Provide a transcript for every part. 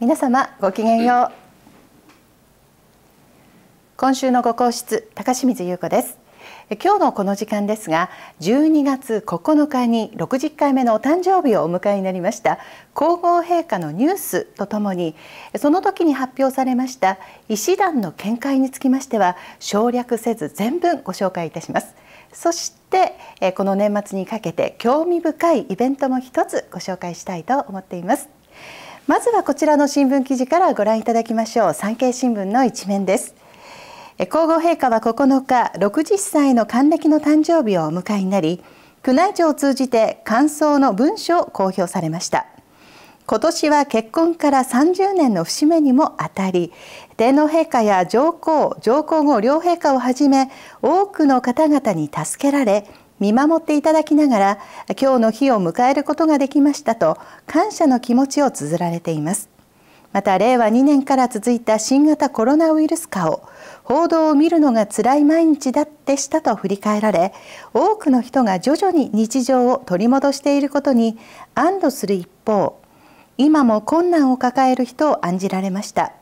皆様ごきげんよう今週のご講室高清水優子です今日のこの時間ですが12月9日に60回目のお誕生日をお迎えになりました皇后陛下のニュースとともにその時に発表されました医師団の見解につきましては省略せず全文ご紹介いたしますそしてこの年末にかけて興味深いイベントも一つご紹介したいと思っていますまずはこちらの新聞記事からご覧いただきましょう産経新聞の一面です皇后陛下は9日60歳の還暦の誕生日をお迎えになり宮内庁を通じて感想の文書を公表されました今年は結婚から30年の節目にもあたり天皇陛下や上皇上皇后両陛下をはじめ多くの方々に助けられ見守っていただきながら今日の日を迎えることができましたと感謝の気持ちを綴られていますまた令和2年から続いた新型コロナウイルス禍を報道を見るのが辛い毎日だってしたと振り返られ多くの人が徐々に日常を取り戻していることに安堵する一方今も困難を抱える人を案じられました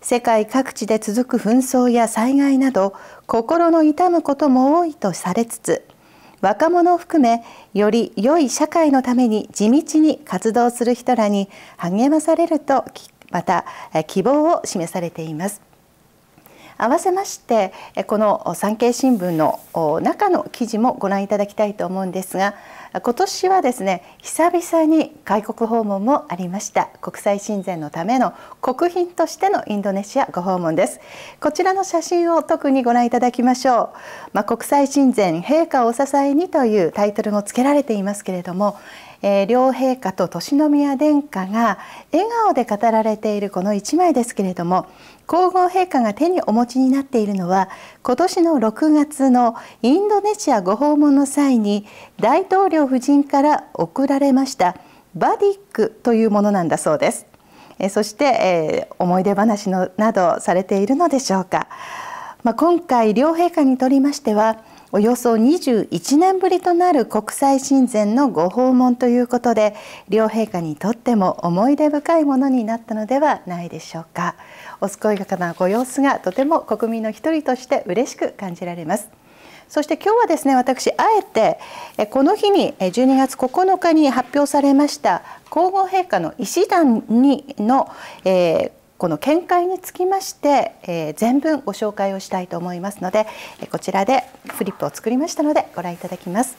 世界各地で続く紛争や災害など心の痛むことも多いとされつつ若者を含めより良い社会のために地道に活動する人らに励まされるとまた希望を示されています。合わせましてこの産経新聞の中の記事もご覧いただきたいと思うんですが今年はですね久々に外国訪問もありました国際親善のための国賓としてのインドネシアご訪問ですこちらの写真を特にご覧いただきましょうまあ、国際親善陛下をお支えにというタイトルも付けられていますけれどもえー、両陛下と年宮殿下が笑顔で語られているこの1枚ですけれども皇后陛下が手にお持ちになっているのは今年の6月のインドネシアご訪問の際に大統領夫人から贈られましたバディックというものなんだそうです。えそして、えー、思い出話のなどされているのでしょうか。まあ、今回両陛下にとりましてはおよそ21年ぶりとなる国際親善のご訪問ということで両陛下にとっても思い出深いものになったのではないでしょうかお健やかなご様子がとても国民の一人として嬉しく感じられますそして今日はですね私あえてこの日に12月9日に発表されました皇后陛下の医師団にの、えー、この見解につきまして、えー、全文ご紹介をしたいと思いますので、えこちらでフリップを作りましたのでご覧いただきます。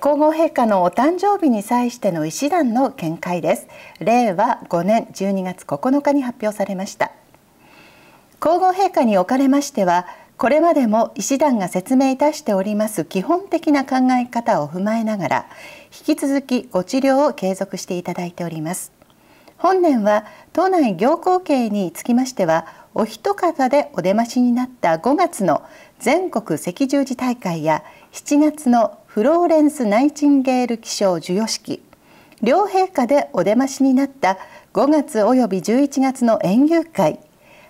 皇后陛下のお誕生日に際しての医師団の見解です令和5年12月9日に発表されました皇后陛下におかれましてはこれまでも医師団が説明いたしております基本的な考え方を踏まえながら引き続きご治療を継続していただいております本年は都内行幸経につきましてはお一方でお出ましになった5月の全国赤十字大会や7月のフローレンス・ナイチンゲール記章授与式両陛下でお出ましになった5月および11月の園遊会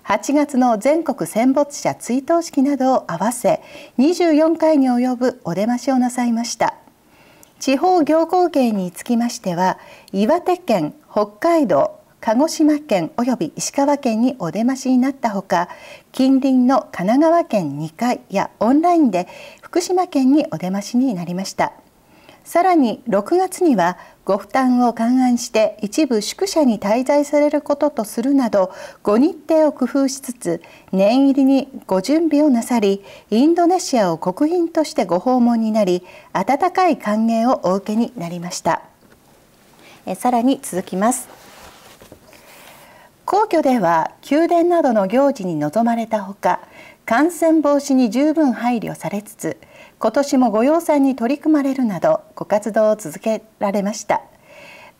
8月の全国戦没者追悼式などを合わせ24回に及ぶお出ましをなさいました。地方行幸芸につきましては岩手県北海道鹿児島県及び石川県にお出ましになったほか近隣の神奈川県2回やオンラインで福島県にお出ましになりました。さらに6月にはご負担を勘案して一部宿舎に滞在されることとするなどご日程を工夫しつつ念入りにご準備をなさりインドネシアを国賓としてご訪問になり温かい歓迎をお受けになりましたえさらに続きます皇居では宮殿などの行事に臨まれたほか感染防止に十分配慮されつつ今年も御養蚕に取り組まれるなどご活動を続けられました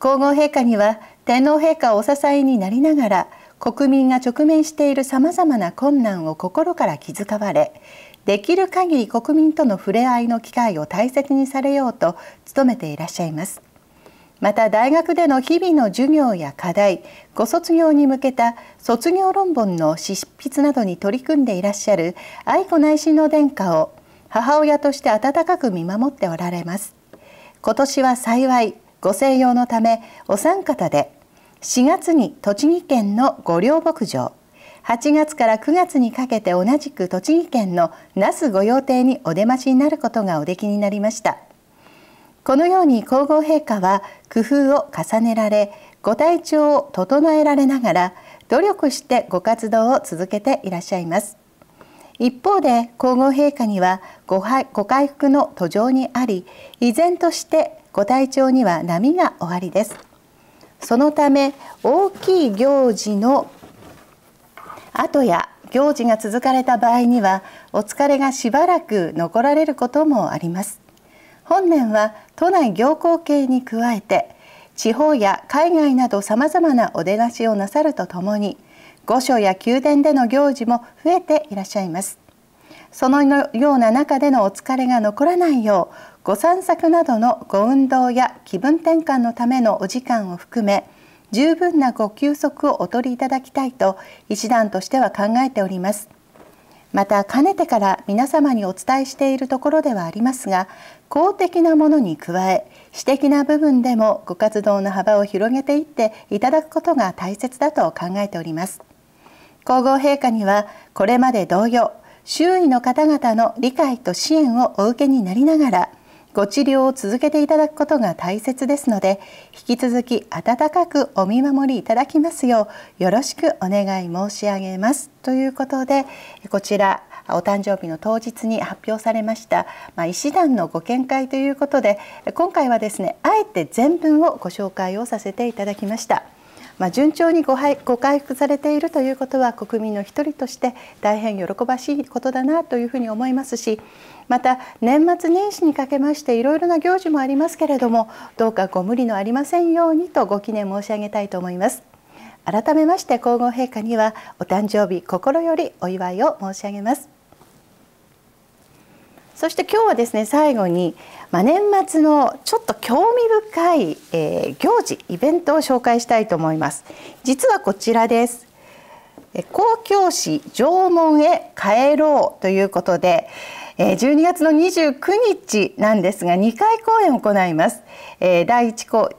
皇后陛下には天皇陛下をお支えになりながら国民が直面しているさまざまな困難を心から気遣われできる限り国民との触れ合いの機会を大切にされようと努めていらっしゃいますまた大学での日々の授業や課題ご卒業に向けた卒業論文の執筆などに取り組んでいらっしゃる愛子内親王殿下を母親として温かく見守っておられます今年は幸いご静養のためお三方で4月に栃木県の御料牧場8月から9月にかけて同じく栃木県の那須御用邸にお出ましになることがおできになりましたこのように皇后陛下は工夫を重ねられご体調を整えられながら努力してご活動を続けていらっしゃいます一方で皇后陛下にはごご回復の途上にあり依然としてご体調には波がおありですそのため大きい行事の後や行事が続かれた場合にはお疲れがしばらく残られることもあります本年は都内行幸系に加えて地方や海外などさまざまなお出なしをなさるとともに御所や宮殿での行事も増えていらっしゃいますそのような中でのお疲れが残らないようご散策などのご運動や気分転換のためのお時間を含め十分なご休息をお取りいただきたいと一段としては考えておりますまたかねてから皆様にお伝えしているところではありますが公的なものに加え私的な部分でもご活動の幅を広げていっていただくことが大切だと考えております皇后陛下にはこれまで同様周囲の方々の理解と支援をお受けになりながらご治療を続けていただくことが大切ですので引き続き温かくお見守りいただきますようよろしくお願い申し上げますということでこちらお誕生日の当日に発表されました、まあ、医師団のご見解ということで今回はですねあえて全文をご紹介をさせていただきました。まあ、順調にごご回復されているということは国民の一人として大変喜ばしいことだなというふうに思いますしまた年末年始にかけましていろいろな行事もありますけれどもどうかご無理のありませんようにとご記念申し上げたいと思います。改めまして皇后陛下にはお誕生日心よりお祝いを申し上げますそして今日はですね最後にまあ、年末のちょっと興味深い、えー、行事イベントを紹介したいと思います実はこちらです公共市縄文へ帰ろうということで12月の29日なんですが2回公演を行います第1公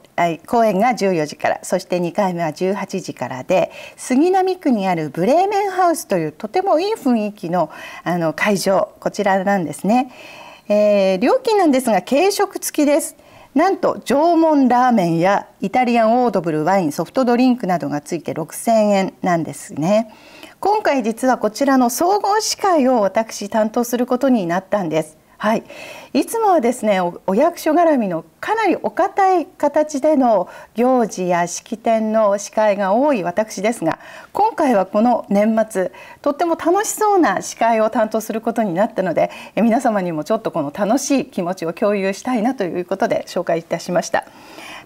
公演が14時からそして2回目は18時からで杉並区にあるブレーメンハウスというとてもいい雰囲気のあの会場こちらなんですね。えー、料金なんですが軽食付きですなんと縄文ラーメンやイタリアンオードブルワインソフトドリンクなどがついて6000円なんですね今回実はこちらの総合司会を私担当することになったんですはい、いつもはですねお役所絡みのかなりお堅い形での行事や式典の司会が多い私ですが今回はこの年末とっても楽しそうな司会を担当することになったので皆様にもちょっとこの楽しい気持ちを共有したいなということで紹介いたしました。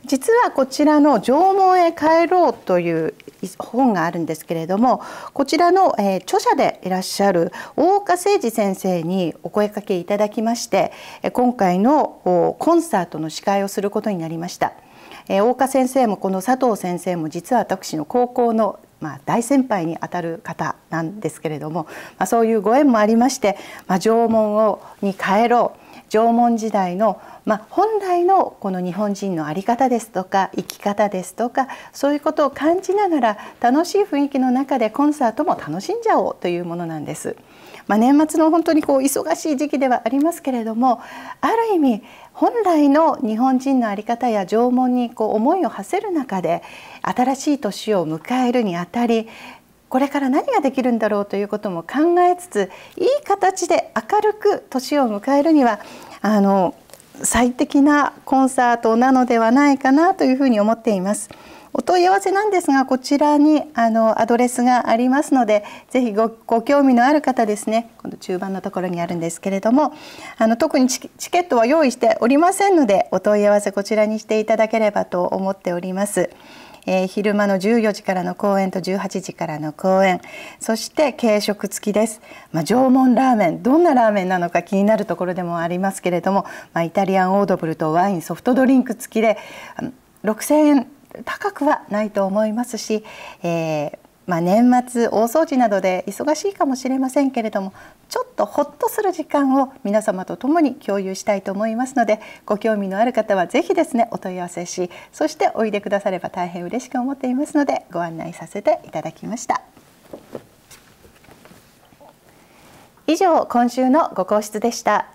実はこちらの「縄文へ帰ろう」という本があるんですけれどもこちらの、えー、著者でいらっしゃる大岡誠二先生にお声かけいただきまして今回のコンサートの司会をすることになりました。えー、大岡先生もこの佐藤先生も実は私の高校のまあ、大先輩にあたる方なんですけれども、まあ、そういうご縁もありまして、まあ、縄文をに帰ろう縄文時代のまあ、本来のこの日本人の在り方ですとか生き方ですとかそういうことを感じながら楽しい雰囲気の中でコンサートも楽しんじゃおうというものなんです。まあ、年末の本当にこう忙しい時期ではありますけれどもある意味本来の日本人の在り方や縄文にこう思いを馳せる中で新しい年を迎えるにあたりこれから何ができるんだろうということも考えつついい形で明るく年を迎えるにはあの最適なコンサートなのではないかなというふうに思っています。お問い合わせなんですがこちらにあのアドレスがありますのでぜひごご興味のある方ですねこの中盤のところにあるんですけれどもあの特にチケットは用意しておりませんのでお問い合わせこちらにしていただければと思っております。えー、昼間の14時からの公演と18時からの公演そして軽食付きです、まあ、縄文ラーメンどんなラーメンなのか気になるところでもありますけれども、まあ、イタリアンオードブルとワインソフトドリンク付きで6,000円高くはないと思いますし、えー、まあ、年末大掃除などで忙しいかもしれませんけれどもちょっとほっとする時間を皆様と共に共有したいと思いますのでご興味のある方はぜひですねお問い合わせしそしておいでくだされば大変嬉しく思っていますのでご案内させていただきました以上今週のご講室でした。